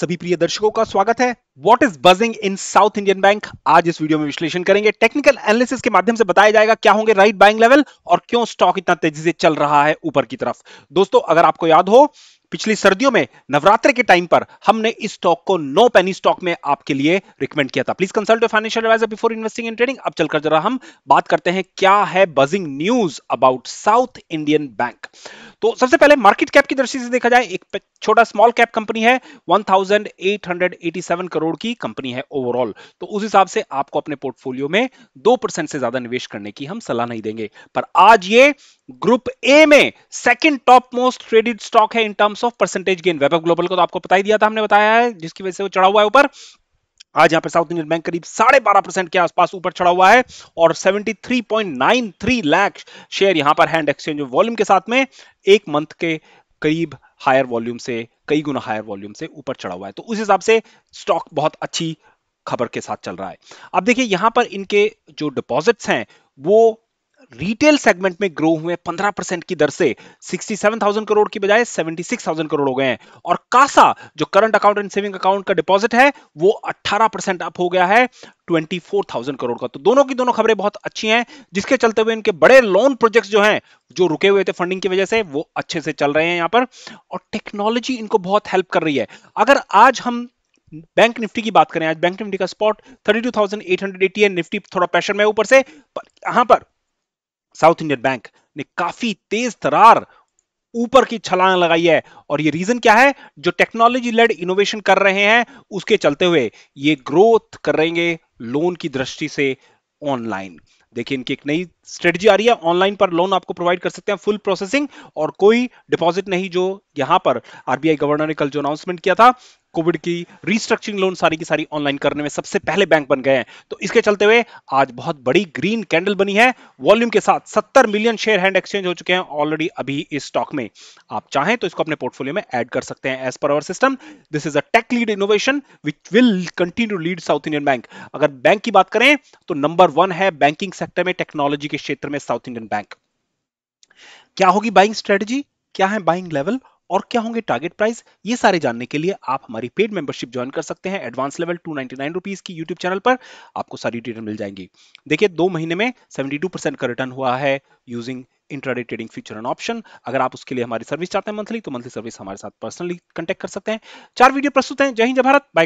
सभी प्रिय दर्शकों का स्वागत है what is buzzing in South Indian bank आज इस वीडियो में विश्लेषण करेंगे टेक्निकल एनालिसिस के माध्यम से बताया जाएगा क्या होंगे राइट बाइंग लेवल और क्यों स्टॉक इतना तेजी से चल रहा है ऊपर की तरफ दोस्तों अगर आपको याद हो पिछली सर्दियों में नवरात्र के टाइम पर हमने इस स्टॉक को नो पेनी स्टॉक में आपके लिए रिकमेंड किया था please consult financial advisor before investing in trading अब चलकर जरा हम बात करते हैं क्या है buzzing news about South Indian bank तो सबसे पहले मार्केट कैप की दृष्टि से देखा जाए एक छोटा स्मॉल कैप कंपनी है 1887 करोड़ की कंपनी है ओवरऑल तो उस हिसाब से आपको अपने पोर्टफोलियो में दो परसेंट से ज्यादा निवेश करने की हम सलाह नहीं देंगे पर आज ये ग्रुप ए में second top most traded stock है in terms of percentage gain web global को तो आपको पता ही दिया था हमने बताया है जिसकी वजह से वो चढ़ा हुआ है ऊपर आज यहाँ पे साउथ इंडियन बैंक करीब साढ़े बारह परसेंट के आसपास ऊपर चढ़ा हुआ है और 73.93 लाख शेयर यहाँ पर हैंड एक्सचेंज वॉल्यूम के साथ में एक मंथ के करीब हायर वॉल्यूम से कई गुना हायर वॉल्यूम से ऊपर चढ़ा हुआ है तो उस हिसाब से स्टॉक बहुत अच्छी खबर के साथ चल रहा है अब देखिए यहाँ पर इनके जो डिपॉजिट्स हैं वो रिटेल सेगमेंट में ग्रो हुए 15 परसेंट की दर से 67,000 करोड़ की बजाय 76,000 करोड़ हो गए हैं और कासा जो current account and saving account का डिपॉजिट है वो 18 परसेंट अप हो गया है 24,000 करोड़ का तो दोनों की दोनों खबरें बहुत अच्छी हैं जिसके चलते हुए इनके बड़े लोन प्रोजेक्ट्स जो हैं जो रुके हुए थे फंडिंग की वजह से वो अच्छे से चल रहे हैं यहाँ पर और टेक्नोलॉजी इनको बहुत हेल्प कर रही है अगर आज हम बैंक निफ्टी की बात करें आज बैंक निफ्टी का spot thirty two thousand eight hundred eighty है निफ्टी थोड़ा प्रेशर में ऊपर से पर यहां पर साउथ इंडियन बैंक ने काफी तेज तरार ऊपर की छलांग लगाई है और ये रीजन क्या है जो टेक्नोलॉजी लेड इनोवेशन कर रहे हैं उसके चलते हुए ये ग्रोथ करेंगे लोन की दृष्टि से ऑनलाइन देखिए इनकी एक नई स्ट्रेटजी आ रही है ऑनलाइन पर लोन आपको प्रोवाइड कर सकते हैं फुल प्रोसेसिंग और कोई डिपॉजिट नहीं जो यहां पर आरबीआई गवर्नर ने कल जो अनाउंसमेंट किया था कोविड की रिस्ट्रक्चरिंग लोन सारी की सारी ऑनलाइन करने में सबसे पहले बैंक बन गए हैं तो इसके चलते हुए आज बहुत बड़ी ग्रीन कैंडल बनी है वॉल्यूम के साथ 70 मिलियन शेयर हैंड एक्सचेंज हो चुके हैं ऑलरेडी अभी इस स्टॉक में आप चाहें तो इसको अपने पोर्टफोलियो में ऐड कर सकते हैं as per our system this is a tech lead innovation which will continue lead South Indian bank अगर बैंक की बात करें तो नंबर वन है बैंकिंग सेक्टर में टेक्नोलॉजी के क्षेत्र में साउथ इंडियन बैंक क्या होगी बाइंग स्ट्रेटजी क्या है बाइंग लेवल और क्या होंगे टारगेट प्राइस ये सारे जानने के लिए आप हमारी पेड मेंबरशिप ज्वाइन कर सकते हैं एडवांस लेवल टू नाइनटी की यूट्यूब चैनल पर आपको सारी डिटेल मिल जाएंगी देखिए दो महीने में 72 परसेंट का रिटर्न हुआ है using intraday trading future and option अगर आप उसके लिए हमारी सर्विस चाहते हैं मंथली तो मंथली सर्विस हमारे साथ पर्सनली कॉन्टेक्ट कर सकते हैं चार वीडियो प्रस्तुत हैं जय हिंद भारत बाय